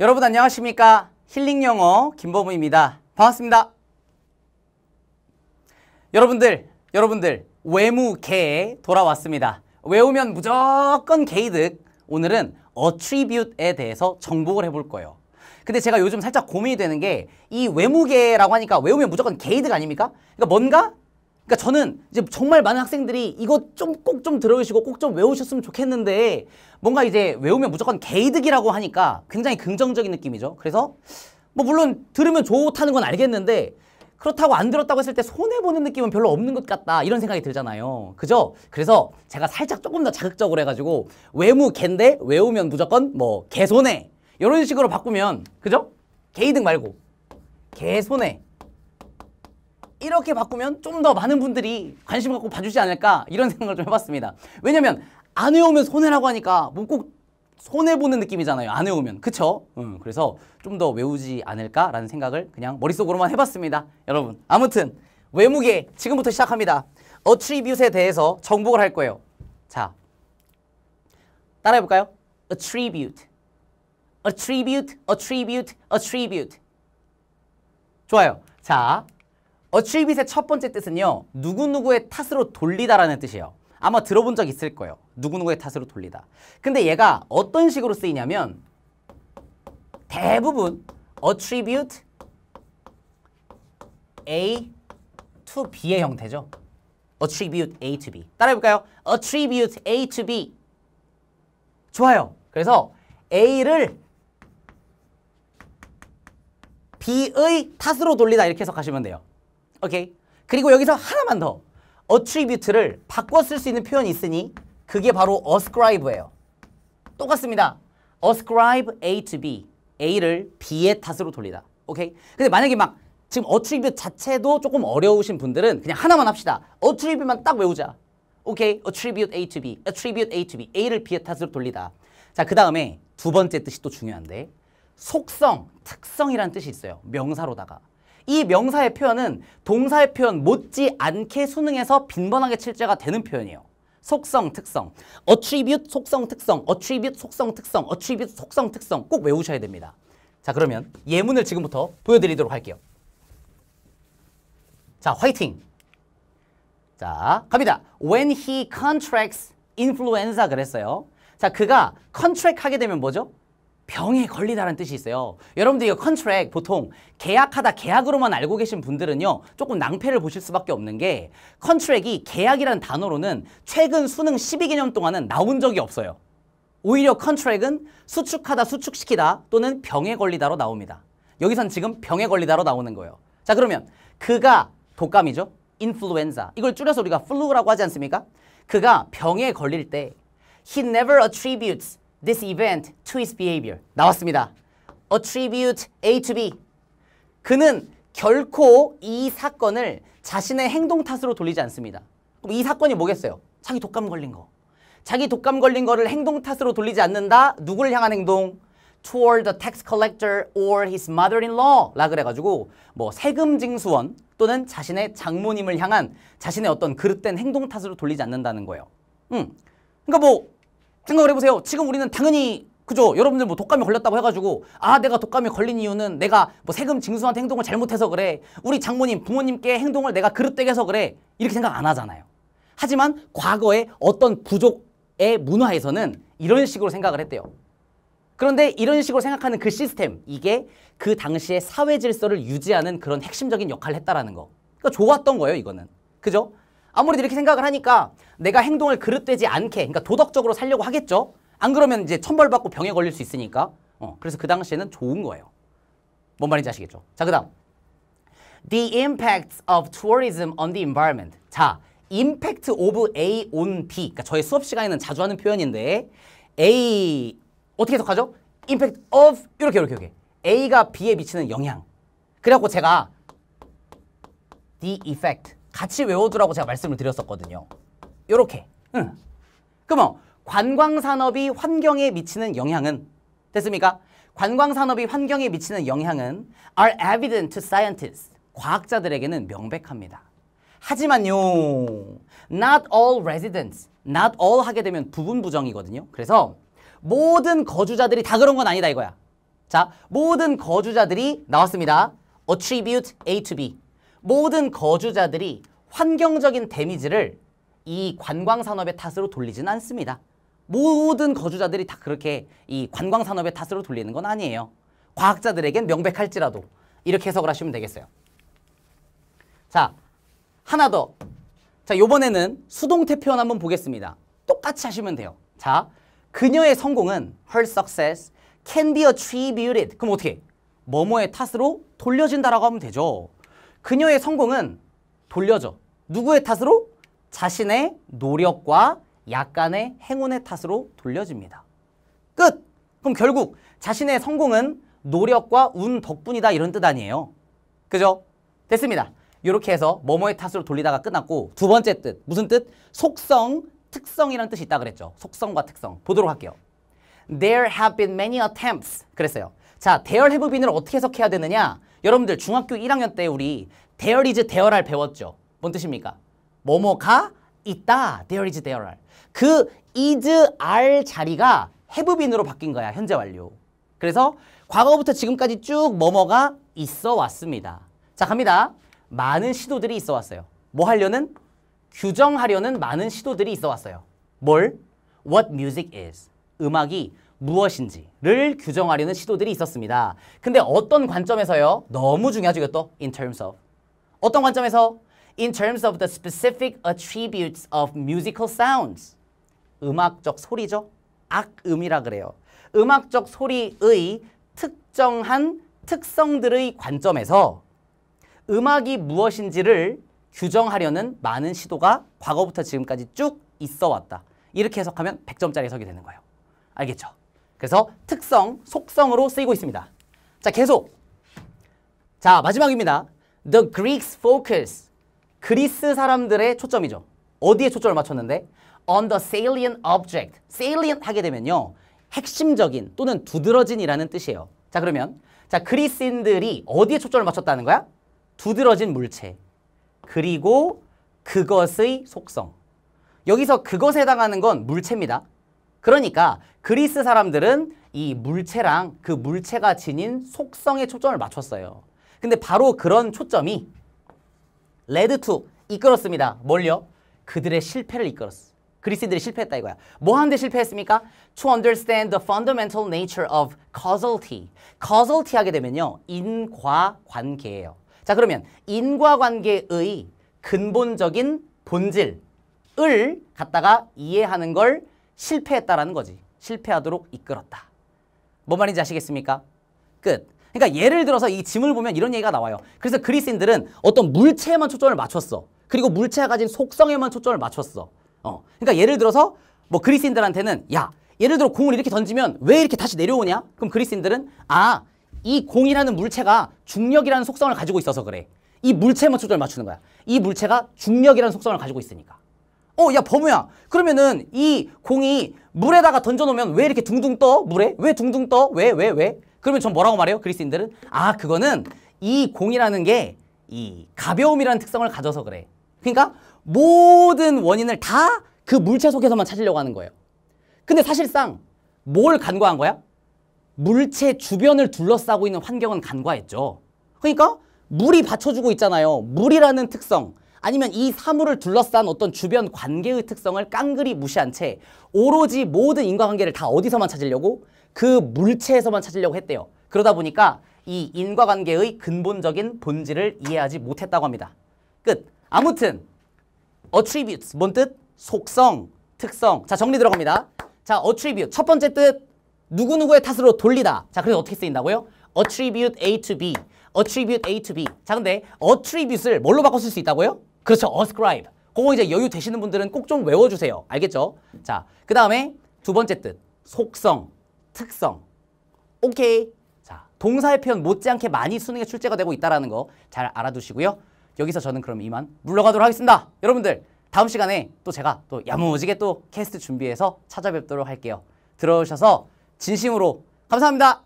여러분 안녕하십니까? 힐링 영어 김범우입니다. 반갑습니다. 여러분들, 여러분들 외무 개 돌아왔습니다. 외우면 무조건 개이득. 오늘은 attribute에 대해서 정복을 해볼 거예요. 근데 제가 요즘 살짝 고민이 되는 게 이 외무계라고 하니까 외우면 무조건 게이득 아닙니까? 그러니까 뭔가 그러니까 저는 이제 정말 많은 학생들이 이거 좀 꼭 좀 들어주시고 꼭 좀 외우셨으면 좋겠는데 뭔가 이제 외우면 무조건 개이득이라고 하니까 굉장히 긍정적인 느낌이죠. 그래서 뭐 물론 들으면 좋다는 건 알겠는데 그렇다고 안 들었다고 했을 때 손해보는 느낌은 별로 없는 것 같다 이런 생각이 들잖아요 그죠? 그래서 제가 살짝 조금 더 자극적으로 해가지고 외무 갠데 외우면 무조건 뭐 개손해 이런 식으로 바꾸면 그죠? 개이득 말고 개손해 이렇게 바꾸면 좀 더 많은 분들이 관심 갖고 봐주지 않을까 이런 생각을 좀 해봤습니다. 왜냐면 안 외우면 손해라고 하니까 뭐꼭 손해보는 느낌이잖아요. 안 외우면. 그쵸? 음, 그래서 좀 더 외우지 않을까라는 생각을 그냥 머릿속으로만 해봤습니다. 여러분 아무튼 외무계 지금부터 시작합니다. 어트리뷰트에 대해서 정복을 할 거예요. 자, 따라해볼까요? attribute, attribute, attribute, attribute. 좋아요. 자, 어트리빗의 첫 번째 뜻은요. 누구누구의 탓으로 돌리다라는 뜻이에요. 아마 들어본 적 있을 거예요. 누구누구의 탓으로 돌리다. 근데 얘가 어떤 식으로 쓰이냐면 대부분 attribute A to B의 형태죠. attribute A to B. 따라해볼까요? attribute A to B. 좋아요. 그래서 A를 B의 탓으로 돌리다 이렇게 해석하시면 돼요. 오케이. 그리고 여기서 하나만 더. attribute를 바꿔 쓸 수 있는 표현이 있으니 그게 바로 ascribe예요. 똑같습니다. ascribe A to B. A를 B의 탓으로 돌리다. 오케이? 근데 만약에 막 지금 attribute 자체도 조금 어려우신 분들은 그냥 하나만 합시다. attribute만 딱 외우자. 오케이? attribute A to B. attribute A to B. A를 B의 탓으로 돌리다. 자, 그 다음에 두 번째 뜻이 또 중요한데 속성, 특성이란 뜻이 있어요. 명사로다가. 이 명사의 표현은 동사의 표현 못지않게 수능에서 빈번하게 칠제가 되는 표현이에요. 속성, 특성, attribute, 속성, 특성, attribute, 속성, 특성, attribute, 속성, 특성 꼭 외우셔야 됩니다. 자 그러면 예문을 지금부터 보여드리도록 할게요. 자 화이팅! 자 갑니다. When he contracts influenza 그랬어요. 자 그가 contract 하게 되면 뭐죠? 병에 걸리다라는 뜻이 있어요. 여러분들 이거 컨트랙 보통 계약하다 계약으로만 알고 계신 분들은요. 조금 낭패를 보실 수밖에 없는 게 컨트랙이 계약이라는 단어로는 최근 수능 12개년 동안은 나온 적이 없어요. 오히려 컨트랙은 수축하다 수축시키다 또는 병에 걸리다로 나옵니다. 여기선 지금 병에 걸리다로 나오는 거예요. 자 그러면 그가 독감이죠. 인플루엔자. 이걸 줄여서 우리가 플루라고 하지 않습니까? 그가 병에 걸릴 때 he never attributes this event to his behavior 나왔습니다. attribute A to B 그는 결코 이 사건을 자신의 행동 탓으로 돌리지 않습니다. 그럼 이 사건이 뭐겠어요? 자기 독감 걸린 거. 자기 독감 걸린 거를 행동 탓으로 돌리지 않는다. 누구를 향한 행동? toward the tax collector or his mother-in-law 라 그래가지고 뭐 세금 징수원 또는 자신의 장모님을 향한 자신의 어떤 그릇된 행동 탓으로 돌리지 않는다는 거예요. 음. 그러니까 뭐 생각을 해보세요. 지금 우리는 당연히 그죠? 여러분들 뭐 독감에 걸렸다고 해가지고 아 내가 독감에 걸린 이유는 내가 뭐 세금 징수한테 행동을 잘못해서 그래 우리 장모님 부모님께 행동을 내가 그릇되게 해서 그래 이렇게 생각 안 하잖아요. 하지만 과거에 어떤 부족의 문화에서는 이런 식으로 생각을 했대요. 그런데 이런 식으로 생각하는 그 시스템 이게 그당시에 사회 질서를 유지하는 그런 핵심적인 역할을 했다라는 거. 그러니까 좋았던 거예요 이거는. 그죠? 아무래도 이렇게 생각을 하니까 내가 행동을 그릇되지 않게 그러니까 도덕적으로 살려고 하겠죠. 안 그러면 이제 천벌받고 병에 걸릴 수 있으니까 어, 그래서 그 당시에는 좋은 거예요. 뭔 말인지 아시겠죠? 자, 그 다음 The impacts of tourism on the environment 자, impact of A on B 그러니까 저의 수업 시간에는 자주 하는 표현인데 A 어떻게 해석하죠? impact of 이렇게 이렇게 이렇게 A가 B에 미치는 영향 그래갖고 제가 The effect 같이 외워두라고 제가 말씀을 드렸었거든요. 요렇게. 응. 그럼 어, 관광산업이 환경에 미치는 영향은 됐습니까? 관광산업이 환경에 미치는 영향은 are evident to scientists. 과학자들에게는 명백합니다. 하지만요, not all residents, not all 하게 되면 부분 부정이거든요. 그래서 모든 거주자들이 다 그런 건 아니다 이거야. 자, 모든 거주자들이 나왔습니다. attribute A to B. 모든 거주자들이 환경적인 데미지를 이 관광산업의 탓으로 돌리진 않습니다. 모든 거주자들이 다 그렇게 이 관광산업의 탓으로 돌리는 건 아니에요. 과학자들에겐 명백할지라도 이렇게 해석을 하시면 되겠어요. 자, 하나 더. 자, 요번에는 수동태 표현 한번 보겠습니다. 똑같이 하시면 돼요. 자, 그녀의 성공은 her success can be attributed. 그럼 어떻게? 뭐뭐의 탓으로 돌려진다라고 하면 되죠. 그녀의 성공은 돌려져. 누구의 탓으로? 자신의 노력과 약간의 행운의 탓으로 돌려집니다. 끝! 그럼 결국 자신의 성공은 노력과 운 덕분이다 이런 뜻 아니에요. 그죠? 됐습니다. 이렇게 해서 뭐뭐의 탓으로 돌리다가 끝났고 두 번째 뜻, 무슨 뜻? 속성, 특성이라는 뜻이 있다 그랬죠. 속성과 특성. 보도록 할게요. There have been many attempts. 그랬어요. 자, 대열 해부빈을 어떻게 해석해야 되느냐? 여러분들 중학교 1학년 때 우리 대열 e 즈 대열알 배웠죠? 뭔 뜻입니까? 뭐뭐가 있다. 대열 e 즈 대열알. 그 is, are 자리가 해부빈으로 바뀐 거야. 현재 완료. 그래서 과거부터 지금까지 쭉 뭐뭐가 있어 왔습니다. 자 갑니다. 많은 시도들이 있어 왔어요. 뭐 하려는? 규정하려는 많은 시도들이 있어 왔어요. 뭘? What music is. 음악이 무엇인지를 규정하려는 시도들이 있었습니다. 근데 어떤 관점에서요? 너무 중요하죠, 이것도. In terms of. 어떤 관점에서? In terms of the specific attributes of musical sounds. 음악적 소리죠. 악음이라 그래요. 음악적 소리의 특정한 특성들의 관점에서 음악이 무엇인지를 규정하려는 많은 시도가 과거부터 지금까지 쭉 있어 왔다. 이렇게 해석하면 100점짜리 해석이 되는 거예요. 알겠죠? 그래서 특성, 속성으로 쓰이고 있습니다. 자, 계속. 자, 마지막입니다. The Greeks focus. 그리스 사람들의 초점이죠. 어디에 초점을 맞췄는데? On the salient object. salient 하게 되면요. 핵심적인 또는 두드러진이라는 뜻이에요. 자, 그러면 자, 그리스인들이 어디에 초점을 맞췄다는 거야? 두드러진 물체. 그리고 그것의 속성. 여기서 그것에 해당하는 건 물체입니다. 그러니까 그리스 사람들은 이 물체랑 그 물체가 지닌 속성에 초점을 맞췄어요. 근데 바로 그런 초점이 레드투 이끌었습니다. 뭘요? 그들의 실패를 이끌었어. 그리스인들이 실패했다 이거야. 뭐 하는데 실패했습니까? To understand the fundamental nature of causality. causality 하게 되면요. 인과관계예요. 자 그러면 인과관계의 근본적인 본질을 갖다가 이해하는 걸 실패했다라는 거지. 실패하도록 이끌었다. 뭔 말인지 아시겠습니까? 끝. 그러니까 예를 들어서 이 짐을 보면 이런 얘기가 나와요. 그래서 그리스인들은 어떤 물체에만 초점을 맞췄어. 그리고 물체가 가진 속성에만 초점을 맞췄어. 어. 그러니까 예를 들어서 뭐 그리스인들한테는 야, 예를 들어 공을 이렇게 던지면 왜 이렇게 다시 내려오냐? 그럼 그리스인들은 아, 이 공이라는 물체가 중력이라는 속성을 가지고 있어서 그래. 이 물체에만 초점을 맞추는 거야. 이 물체가 중력이라는 속성을 가지고 있으니까. 어, 야, 범우야. 그러면은 이 공이 물에다가 던져놓으면 왜 이렇게 둥둥 떠? 물에? 왜 둥둥 떠? 왜, 왜, 왜? 그러면 전 뭐라고 말해요? 그리스인들은? 아, 그거는 이 공이라는 게 이 가벼움이라는 특성을 가져서 그래. 그러니까 모든 원인을 다 그 물체 속에서만 찾으려고 하는 거예요. 근데 사실상 뭘 간과한 거야? 물체 주변을 둘러싸고 있는 환경은 간과했죠. 그러니까 물이 받쳐주고 있잖아요. 물이라는 특성, 아니면 이 사물을 둘러싼 어떤 주변 관계의 특성을 깡그리 무시한 채 오로지 모든 인과관계를 다 어디서만 찾으려고? 그 물체에서만 찾으려고 했대요. 그러다 보니까 이 인과관계의 근본적인 본질을 이해하지 못했다고 합니다. 끝. 아무튼 attributes 뭔 뜻? 속성, 특성. 자 정리 들어갑니다. 자 attribute 첫 번째 뜻 누구누구의 탓으로 돌리다. 자 그래서 어떻게 쓰인다고요? attribute A to B. attribute A to B. 자 근데 attribute을 뭘로 바꿨을수 있다고요? 그렇죠. ascribe. 그거 이제 여유 되시는 분들은 꼭 좀 외워주세요. 알겠죠? 자, 그 다음에 두 번째 뜻. 속성, 특성. 오케이. 자, 동사의 표현 못지않게 많이 수능에 출제가 되고 있다는 라 거잘 알아두시고요. 여기서 저는 그럼 이만 물러가도록 하겠습니다. 여러분들 다음 시간에 또 제가 또 야무지게 또 캐스트 준비해서 찾아뵙도록 할게요. 들어오셔서 진심으로 감사합니다.